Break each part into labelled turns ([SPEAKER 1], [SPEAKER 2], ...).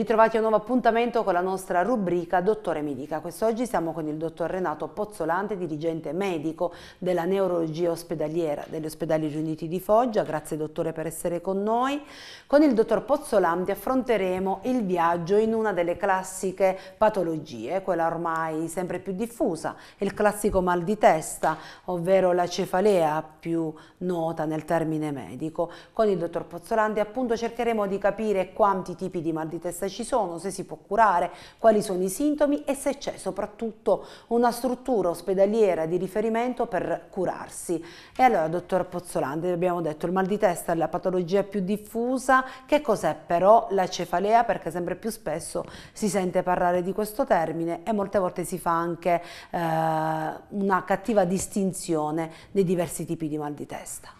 [SPEAKER 1] ritrovati a un nuovo appuntamento con la nostra rubrica Dottore Medica. dica. Quest'oggi siamo con il dottor Renato Pozzolante, dirigente medico della neurologia ospedaliera degli ospedali riuniti di Foggia. Grazie dottore per essere con noi. Con il dottor Pozzolante affronteremo il viaggio in una delle classiche patologie, quella ormai sempre più diffusa, il classico mal di testa, ovvero la cefalea più nota nel termine medico. Con il dottor Pozzolante appunto cercheremo di capire quanti tipi di mal di testa ci sono, se si può curare, quali sono i sintomi e se c'è soprattutto una struttura ospedaliera di riferimento per curarsi. E allora, dottor Pozzolante, abbiamo detto il mal di testa è la patologia più diffusa, che cos'è però la cefalea? Perché sempre più spesso si sente parlare di questo termine e molte volte si fa anche eh, una cattiva distinzione dei diversi tipi di mal di testa.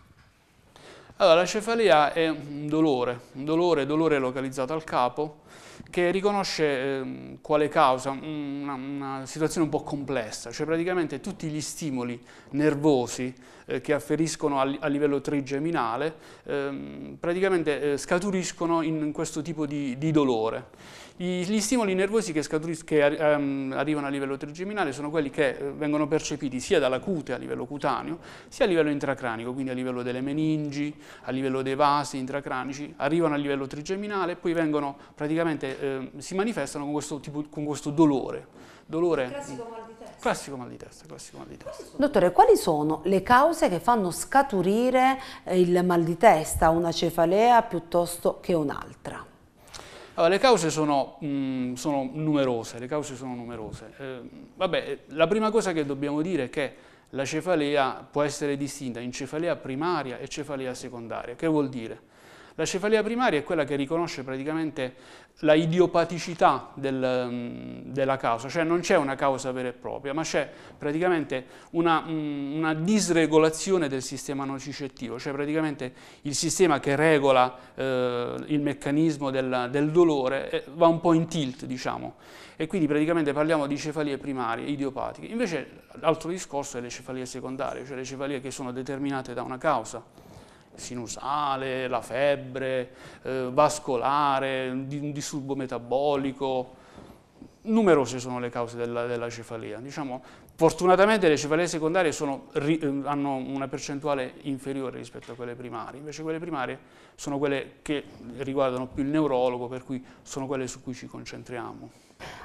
[SPEAKER 2] Allora, la cefalea è un dolore, un dolore, dolore localizzato al capo, che riconosce eh, quale causa, una, una, situazione un po' complessa, cioè praticamente tutti gli stimoli nervosi eh, che afferiscono al, a, livello trigeminale ehm, eh, praticamente scaturiscono in questo tipo di, di dolore. Gli stimoli nervosi che, che ehm, arrivano a livello trigeminale sono quelli che eh, vengono percepiti sia dalla cute a livello cutaneo, sia a livello intracranico, quindi a livello delle meningi, a livello dei vasi intracranici, arrivano a livello trigeminale e poi vengono, eh, si manifestano con questo, tipo, con questo dolore. dolore classico mal di testa. Classico mal di testa, classico mal di testa.
[SPEAKER 1] Dottore, quali sono le cause che fanno scaturire eh, il mal di testa, una cefalea piuttosto che un'altra?
[SPEAKER 2] Allora, le cause sono, mh, mm, sono numerose, cause sono numerose. Ehm, eh, vabbè, la prima cosa che dobbiamo dire è che la cefalea può essere distinta in cefalea primaria e cefalea secondaria. Che vuol dire? La cefalea primaria è quella che riconosce praticamente la idiopaticità del, mm, della causa, cioè non c'è una causa vera e propria, ma c'è praticamente una, mm, una, disregolazione del sistema nocicettivo, cioè praticamente il sistema che regola eh, il meccanismo del, del dolore eh, va un po' in tilt, diciamo, e quindi praticamente parliamo di cefalie primarie, idiopatiche. Invece l'altro discorso è le cefalie secondarie, cioè le cefalie che sono determinate da una causa sinusale, la febbre, eh, vascolare, un disturbo metabolico. Numerose sono le cause della, della cefalia. Diciamo, fortunatamente le cefalee secondarie sono, eh, hanno una percentuale inferiore rispetto a quelle primarie, invece quelle primarie sono quelle che riguardano più il neurologo, per cui sono quelle su cui ci concentriamo.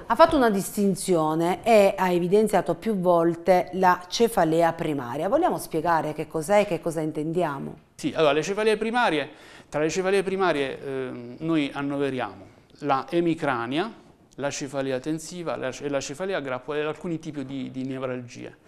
[SPEAKER 1] Ha fatto una distinzione e ha evidenziato più volte la cefalea primaria. Vogliamo spiegare che cos'è e che cosa intendiamo?
[SPEAKER 2] Sì, allora le cefalee primarie, tra le cefalee primarie eh, noi annoveriamo la emicrania, la cefalea tensiva la, e la cefalea grappola e alcuni tipi di, di nevralgie.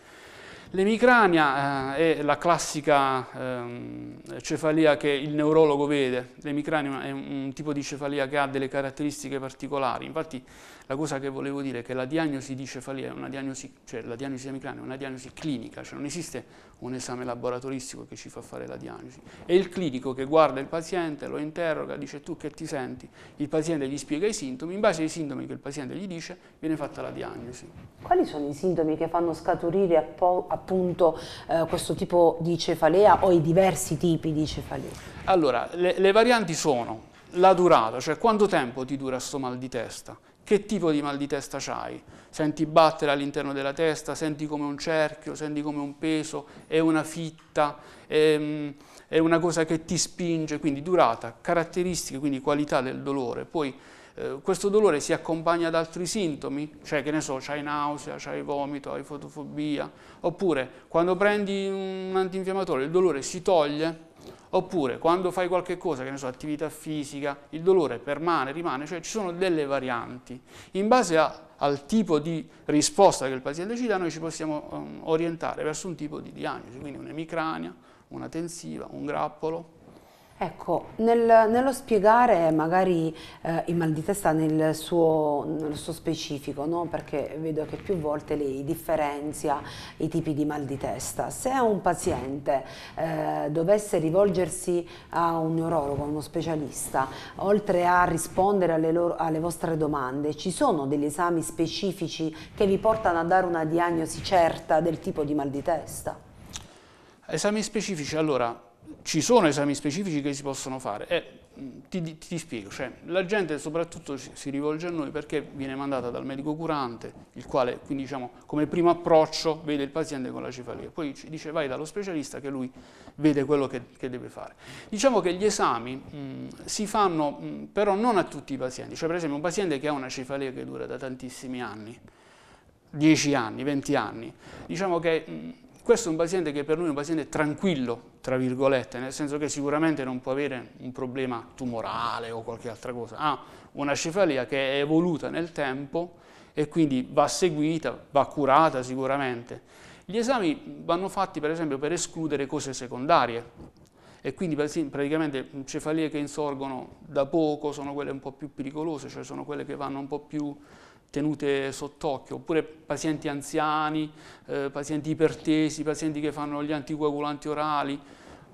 [SPEAKER 2] L'emicrania eh, è la classica eh, cefalea che il neurologo vede, l'emicrania è un, un tipo di cefalia che ha delle caratteristiche particolari, infatti la cosa che volevo dire è che la diagnosi di cefalia, diagnosi, cioè la diagnosi emicrania è una diagnosi clinica, cioè non esiste un esame laboratoristico che ci fa fare la diagnosi. È il clinico che guarda il paziente, lo interroga, dice tu che ti senti, il paziente gli spiega i sintomi, in base ai sintomi che il paziente gli dice viene fatta la diagnosi.
[SPEAKER 1] Quali sono i sintomi che fanno scaturire appunto eh, questo tipo di cefalea o i diversi tipi di cefalea?
[SPEAKER 2] Allora, le, le varianti sono la durata, cioè quanto tempo ti dura sto mal di testa, che tipo di mal di testa hai? Senti battere all'interno della testa, senti come un cerchio, senti come un peso, è una fitta, è, ehm, è una cosa che ti spinge, quindi durata, caratteristiche, quindi qualità del dolore. Poi eh, questo dolore si accompagna ad altri sintomi, cioè che ne so, c'hai nausea, c'hai vomito, hai fotofobia, oppure quando prendi un antinfiammatorio il dolore si toglie, Oppure quando fai qualche cosa, che ne so, attività fisica, il dolore permane, rimane, cioè ci sono delle varianti. In base a, al tipo di risposta che il paziente ci dà, noi ci possiamo um, orientare verso un tipo di diagnosi, quindi un'emicrania, una tensiva, un grappolo,
[SPEAKER 1] Ecco, nel, nello spiegare magari eh, il mal di testa nel suo, nel suo specifico, no? perché vedo che più volte lei differenzia i tipi di mal di testa, se un paziente eh, dovesse rivolgersi a un neurologo, a uno specialista, oltre a rispondere alle, loro, alle vostre domande, ci sono degli esami specifici che vi portano a dare una diagnosi certa del tipo di mal di testa?
[SPEAKER 2] Esami specifici, allora ci sono esami specifici che si possono fare. E mm, ti, ti, spiego, cioè, la gente soprattutto si rivolge a noi perché viene mandata dal medico curante, il quale quindi diciamo, come primo approccio vede il paziente con la cefalia, poi ci dice vai dallo specialista che lui vede quello che, che deve fare. Diciamo che gli esami mh, mm, si fanno mh, mm, però non a tutti i pazienti, cioè per esempio un paziente che ha una cefalia che dura da tantissimi anni, 10 anni, 20 anni, diciamo che mh, questo è un paziente che per noi è un paziente tranquillo, tra virgolette, nel senso che sicuramente non può avere un problema tumorale o qualche altra cosa, ha una cefalia che è evoluta nel tempo e quindi va seguita, va curata sicuramente. Gli esami vanno fatti per esempio per escludere cose secondarie e quindi praticamente cefalie che insorgono da poco sono quelle un po' più pericolose, cioè sono quelle che vanno un po' più tenute sott'occhio, oppure pazienti anziani, eh, pazienti ipertesi, pazienti che fanno gli anticoagulanti orali,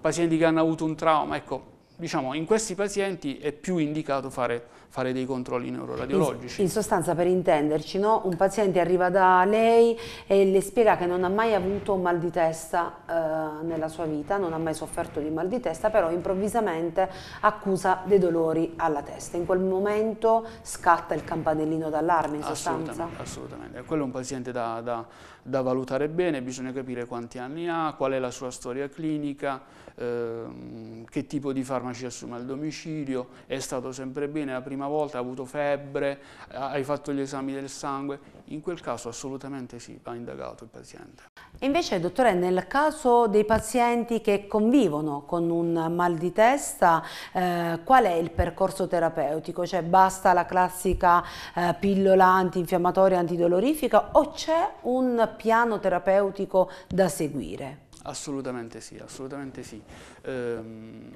[SPEAKER 2] pazienti che hanno avuto un trauma, ecco, diciamo, in questi pazienti è più indicato fare, fare dei controlli neuroradiologici.
[SPEAKER 1] In, in sostanza, per intenderci, no? un paziente arriva da lei e le spiega che non ha mai avuto mal di testa eh, nella sua vita, non ha mai sofferto di mal di testa, però improvvisamente accusa dei dolori alla testa. In quel momento scatta il campanellino d'allarme, in sostanza? Assolutamente, assolutamente.
[SPEAKER 2] Quello è un paziente da, da, da valutare bene, bisogna capire quanti anni ha, qual è la sua storia clinica, Ehm, che tipo di farmaci assume al domicilio, è stato sempre bene la prima volta, ha avuto febbre, hai fatto gli esami del sangue, in quel caso assolutamente sì, va indagato il
[SPEAKER 1] paziente. invece dottore, nel caso dei pazienti che convivono con un mal di testa, eh, qual è il percorso terapeutico? Cioè basta la classica eh, pillola antinfiammatoria antidolorifica o c'è un piano terapeutico da seguire?
[SPEAKER 2] Assolutamente sì, assolutamente sì. Ehm,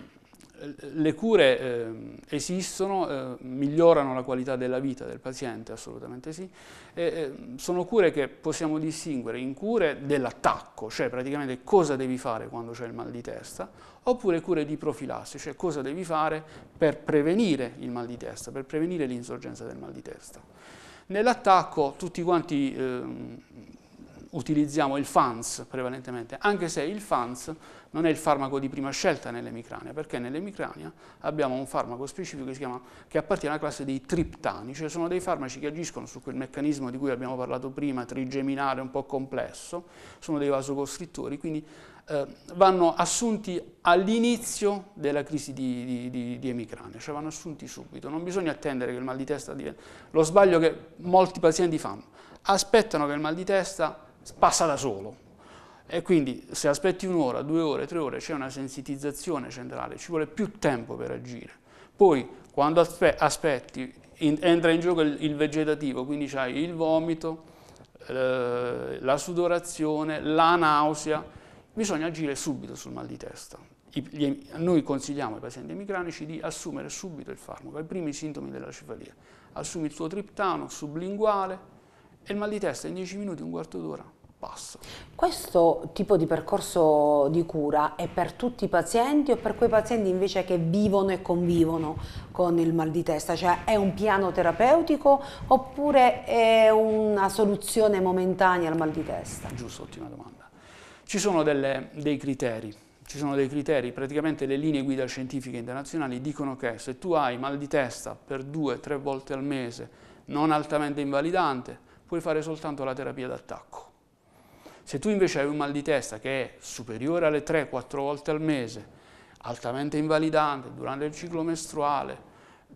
[SPEAKER 2] le cure eh, esistono, eh, migliorano la qualità della vita del paziente, assolutamente sì, e, eh, sono cure che possiamo distinguere in cure dell'attacco, cioè praticamente cosa devi fare quando c'è il mal di testa, oppure cure di profilassi, cioè cosa devi fare per prevenire il mal di testa, per prevenire l'insorgenza del mal di testa. Nell'attacco tutti quanti ehm, utilizziamo il FANS prevalentemente, anche se il FANS non è il farmaco di prima scelta nell'emicrania, perché nell'emicrania abbiamo un farmaco specifico che, chiama, che appartiene alla classe dei triptani, cioè sono dei farmaci che agiscono su quel meccanismo di cui abbiamo parlato prima, trigeminale, un po' complesso, sono dei vasocostrittori, quindi eh, vanno assunti all'inizio della crisi di, di, di, di, emicrania, cioè vanno assunti subito, non bisogna attendere che il mal di testa diventi... Lo sbaglio che molti pazienti fanno, aspettano che il mal di testa passa da solo. E quindi se aspetti un'ora, due ore, tre ore, c'è una sensitizzazione centrale, ci vuole più tempo per agire. Poi quando aspe aspetti in, entra in gioco il, il vegetativo, quindi hai il vomito, eh, la sudorazione, la nausea, bisogna agire subito sul mal di testa. I, gli, noi consigliamo ai pazienti emicranici di assumere subito il farmaco, i primi sintomi della cefalia. Assumi il tuo triptano sublinguale e il mal di testa in 10 minuti, un quarto d'ora passa.
[SPEAKER 1] Questo tipo di percorso di cura è per tutti i pazienti o per quei pazienti invece che vivono e convivono con il mal di testa? Cioè è un piano terapeutico oppure è una soluzione momentanea al mal di testa? Giusto, ottima domanda.
[SPEAKER 2] Ci sono delle, dei criteri, ci sono dei criteri, praticamente le linee guida scientifiche internazionali dicono che se tu hai mal di testa per due o tre volte al mese, non altamente invalidante, puoi fare soltanto la terapia d'attacco se tu invece hai un mal di testa che è superiore alle 3-4 volte al mese, altamente invalidante, durante il ciclo mestruale,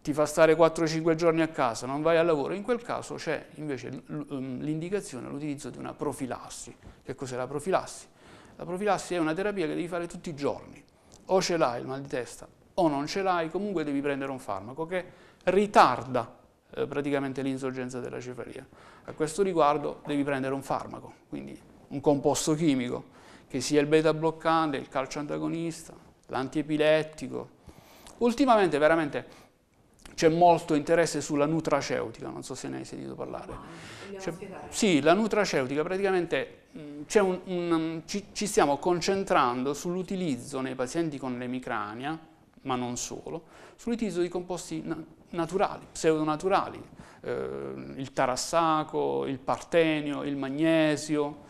[SPEAKER 2] ti fa stare 4-5 giorni a casa, non vai al lavoro, in quel caso c'è invece um, l'indicazione, l'utilizzo di una profilassi. Che cos'è la profilassi? La profilassi è una terapia che devi fare tutti i giorni. O ce l'hai il mal di testa o non ce l'hai, comunque devi prendere un farmaco che ritarda eh, praticamente l'insorgenza della cefalia. A questo riguardo devi prendere un farmaco, quindi un composto chimico, che sia il beta bloccante, il calcio antagonista, l'antiepilettico. Ultimamente veramente c'è molto interesse sulla nutraceutica, non so se ne hai sentito parlare. cioè, sì, la nutraceutica praticamente mm, un, un, mm, ci, ci stiamo concentrando sull'utilizzo nei pazienti con l'emicrania, ma non solo, sull'utilizzo di composti na naturali, pseudonaturali, eh, il tarassaco, il partenio, il magnesio,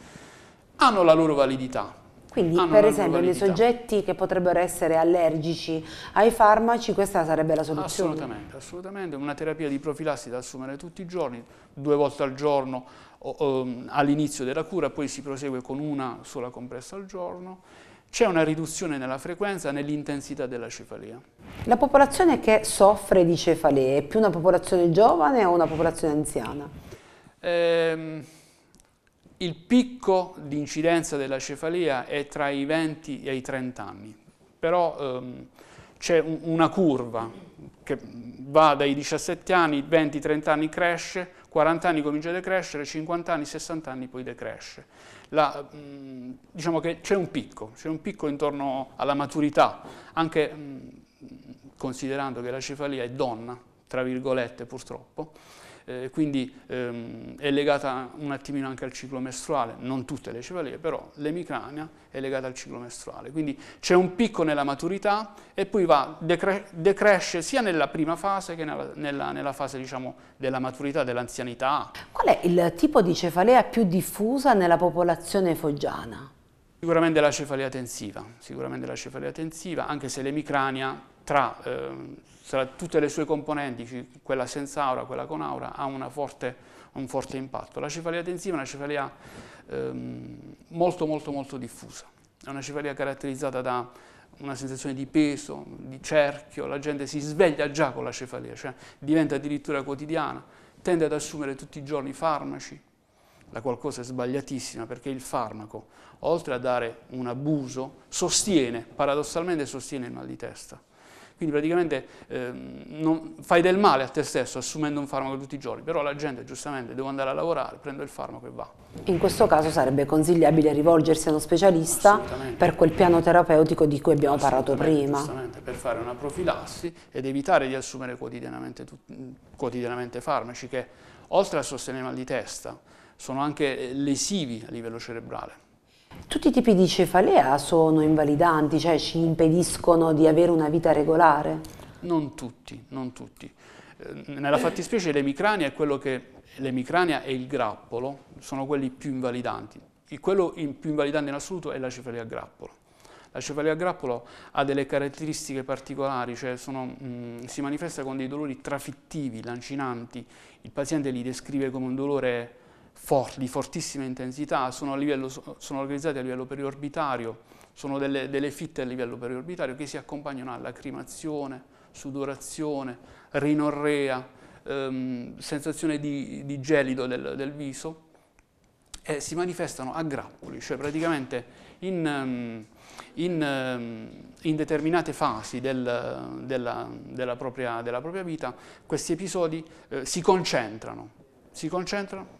[SPEAKER 2] hanno la loro validità.
[SPEAKER 1] Quindi per esempio nei soggetti che potrebbero essere allergici ai farmaci, questa sarebbe la soluzione? Assolutamente,
[SPEAKER 2] assolutamente. una terapia di profilassi da assumere tutti i giorni, due volte al giorno ehm, all'inizio della cura, poi si prosegue con una sola compressa al giorno c'è una riduzione nella frequenza e nell'intensità della cefalea.
[SPEAKER 1] La popolazione che soffre di cefalea è più una popolazione giovane o una popolazione anziana?
[SPEAKER 2] Ehm, il picco di incidenza della cefalia è tra i 20 e i 30 anni, però ehm, c'è un, una curva che va dai 17 anni, 20-30 anni cresce, 40 anni comincia a decrescere, 50 anni, 60 anni poi decresce. La, mh, diciamo che c'è un picco, c'è un picco intorno alla maturità, anche mh, considerando che la cefalia è donna, tra virgolette purtroppo, eh, quindi ehm, è legata un attimino anche al ciclo mestruale, non tutte le cefalee, però l'emicrania è legata al ciclo mestruale, quindi c'è un picco nella maturità e poi va, decre decresce sia nella prima fase che nella, nella, nella fase diciamo, della maturità, dell'anzianità.
[SPEAKER 1] Qual è il tipo di cefalea più diffusa nella popolazione foggiana?
[SPEAKER 2] Sicuramente la cefalea tensiva, sicuramente la cefalea tensiva, anche se l'emicrania tra, eh, tra, tutte le sue componenti, quella senza aura, quella con aura, ha forte, un forte impatto. La cefalia tensiva è una cefalia ehm, molto molto molto diffusa, è una cefalia caratterizzata da una sensazione di peso, di cerchio, la gente si sveglia già con la cefalia, cioè diventa addirittura quotidiana, tende ad assumere tutti i giorni farmaci, la qualcosa è sbagliatissima perché il farmaco, oltre a dare un abuso, sostiene, paradossalmente sostiene il mal di testa. Quindi praticamente ehm, fai del male a te stesso assumendo un farmaco tutti i giorni, però la gente giustamente deve andare a lavorare, prendo il farmaco e va.
[SPEAKER 1] In questo caso sarebbe consigliabile rivolgersi a uno specialista per quel piano terapeutico di cui abbiamo parlato prima.
[SPEAKER 2] Giustamente, per fare una profilassi ed evitare di assumere quotidianamente, mm, quotidianamente farmaci che oltre a sostenere mal di testa sono anche eh, lesivi a livello cerebrale
[SPEAKER 1] tutti i tipi di cefalea sono invalidanti, cioè ci impediscono di avere una vita regolare? Non
[SPEAKER 2] tutti, non tutti. Eh, nella fattispecie l'emicrania è quello che l'emicrania e il grappolo sono quelli più invalidanti. quello in più invalidante in assoluto è la cefalea a grappolo. La cefalea a grappolo ha delle caratteristiche particolari, cioè sono, mh, mm, si manifesta con dei dolori trafittivi, lancinanti. Il paziente li descrive come un dolore forti, di fortissima intensità, sono, livello, sono, organizzati a livello periorbitario, sono delle, delle, fitte a livello periorbitario che si accompagnano alla lacrimazione, sudorazione, rinorrea, ehm, sensazione di, di gelido del, del, viso e si manifestano a grappoli, cioè praticamente in, ehm, in, ehm, in determinate fasi del, della, della, propria, della, propria, vita questi episodi eh, si concentrano,
[SPEAKER 1] si concentrano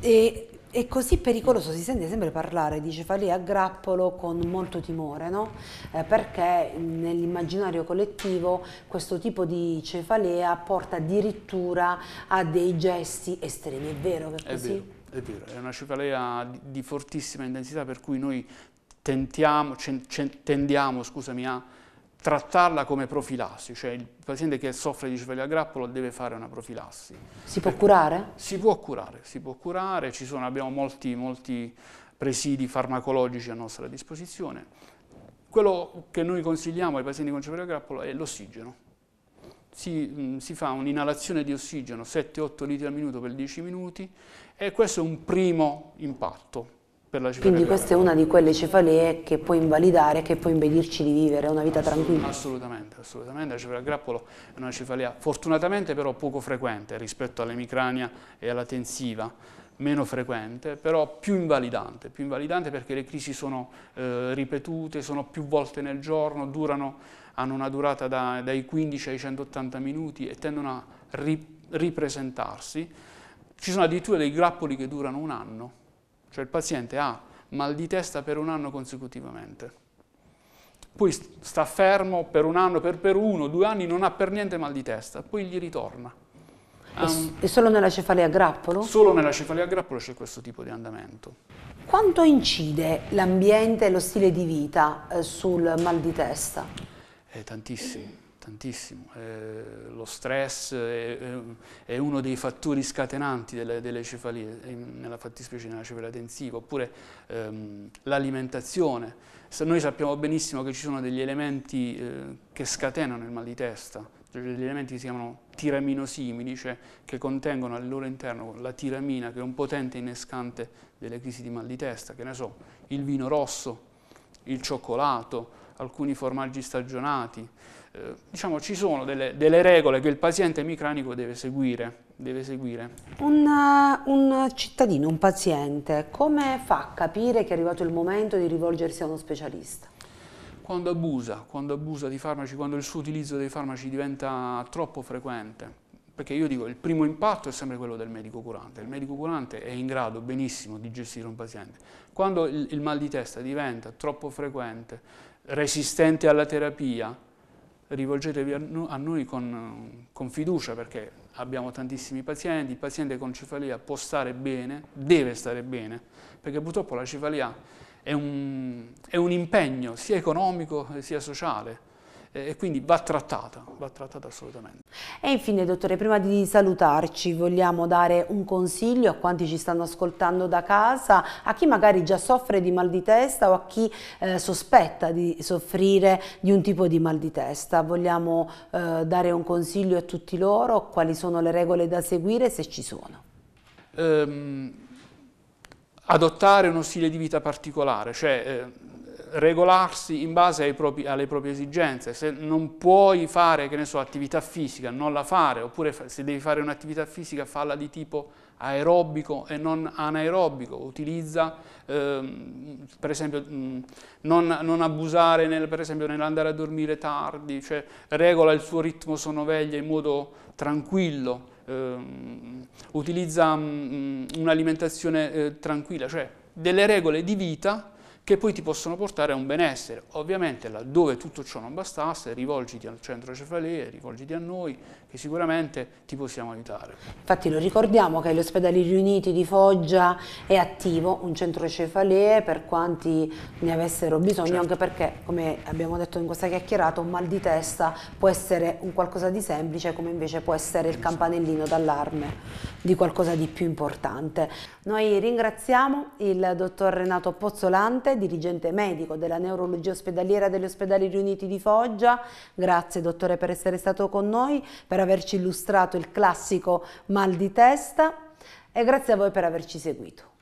[SPEAKER 1] e, è così pericoloso, si sente sempre parlare di cefalea a grappolo con molto timore, no? eh, perché nell'immaginario collettivo questo tipo di cefalea porta addirittura a dei gesti estremi, è vero che è così? È vero,
[SPEAKER 2] è vero, è una cefalea di, di fortissima intensità per cui noi tentiamo, tendiamo scusami, a trattarla come profilassi, cioè il paziente che soffre di cervello a grappolo deve fare una profilassi.
[SPEAKER 1] Si può curare?
[SPEAKER 2] Si può curare, si può curare, sono, abbiamo molti, molti presidi farmacologici a nostra disposizione. Quello che noi consigliamo ai pazienti con cervello a grappolo è l'ossigeno. Si, mm, si, fa un'inalazione di ossigeno 7-8 litri al minuto per 10 minuti e questo è un primo impatto per la cifalia. Quindi questa
[SPEAKER 1] è una di quelle cefalee che può invalidare, che può impedirci di vivere una vita tranquilla.
[SPEAKER 2] Assolutamente, assolutamente, la cefalea a grappolo è una cefalea fortunatamente però poco frequente rispetto all'emicrania e alla tensiva meno frequente, però più invalidante, più invalidante perché le crisi sono eh, ripetute, sono più volte nel giorno, durano, hanno una durata da, dai 15 ai 180 minuti e tendono a ri, ripresentarsi. Ci sono addirittura dei grappoli che durano un anno, cioè il paziente ha mal di testa per un anno consecutivamente. Poi sta fermo per un anno, per, per uno, due anni, non ha per niente mal di testa, poi gli ritorna. Um,
[SPEAKER 1] e solo nella cefalea a grappolo? Solo nella
[SPEAKER 2] cefalea a grappolo c'è questo tipo di andamento.
[SPEAKER 1] Quanto incide l'ambiente e lo stile di vita eh, sul mal di testa?
[SPEAKER 2] Eh, tantissimo tantissimo. Eh, lo stress è, è, uno dei fattori scatenanti delle, delle cefalie, eh, nella fattispecie della cefalea tensiva, oppure ehm, l'alimentazione. Noi sappiamo benissimo che ci sono degli elementi eh, che scatenano il mal di testa, cioè degli elementi che si chiamano tiraminosimili, cioè che contengono al loro interno la tiramina, che è un potente innescante delle crisi di mal di testa, che ne so, il vino rosso, il cioccolato, alcuni formaggi stagionati. Eh, diciamo ci sono delle, delle, regole che il paziente emicranico deve seguire. Deve seguire.
[SPEAKER 1] Un, eh, un cittadino, un paziente, come fa a capire che è arrivato il momento di rivolgersi a uno specialista?
[SPEAKER 2] Quando abusa, quando abusa di farmaci, quando il suo utilizzo dei farmaci diventa troppo frequente perché io dico, il primo impatto è sempre quello del medico curante. Il medico curante è in grado benissimo di gestire un paziente. Quando il, il mal di testa diventa troppo frequente, resistente alla terapia, rivolgetevi a, no, a noi con, con fiducia perché abbiamo tantissimi pazienti, il paziente con cefalia può stare bene, deve stare bene, perché purtroppo la cefalia è un, è un, impegno sia economico sia sociale. Eh, e quindi va trattata, va trattata assolutamente.
[SPEAKER 1] E infine dottore, prima di salutarci vogliamo dare un consiglio a quanti ci stanno ascoltando da casa, a chi magari già soffre di mal di testa o a chi eh, sospetta di soffrire di un tipo di mal di testa. Vogliamo eh, dare un consiglio a tutti loro, quali sono le regole da seguire se ci sono?
[SPEAKER 2] Um, adottare uno stile di vita particolare, cioè... Eh, regolarsi in base propri, alle proprie esigenze. Se non puoi fare, che ne so, attività fisica, non la fare, oppure se devi fare un'attività fisica, falla di tipo aerobico e non anaerobico, utilizza ehm, per esempio mh, non, non, abusare nel, per esempio nell'andare a dormire tardi, cioè regola il suo ritmo sonoveglia in modo tranquillo, ehm, utilizza un'alimentazione eh, tranquilla, cioè delle regole di vita che poi ti possono portare a un benessere. Ovviamente laddove tutto ciò non bastasse, rivolgiti al centro cefalee, rivolgiti a noi, che sicuramente ti possiamo aiutare.
[SPEAKER 1] Infatti lo ricordiamo che agli ospedali riuniti di Foggia è attivo un centro cefalee per quanti ne avessero bisogno, certo. anche perché, come abbiamo detto in questa chiacchierata, un mal di testa può essere un qualcosa di semplice, come invece può essere il esatto. campanellino d'allarme di qualcosa di più importante. Noi ringraziamo il dottor Renato Pozzolante dirigente medico della neurologia ospedaliera degli ospedali riuniti di Foggia. Grazie dottore per essere stato con noi, per averci illustrato il classico mal di testa e grazie a voi per averci seguito.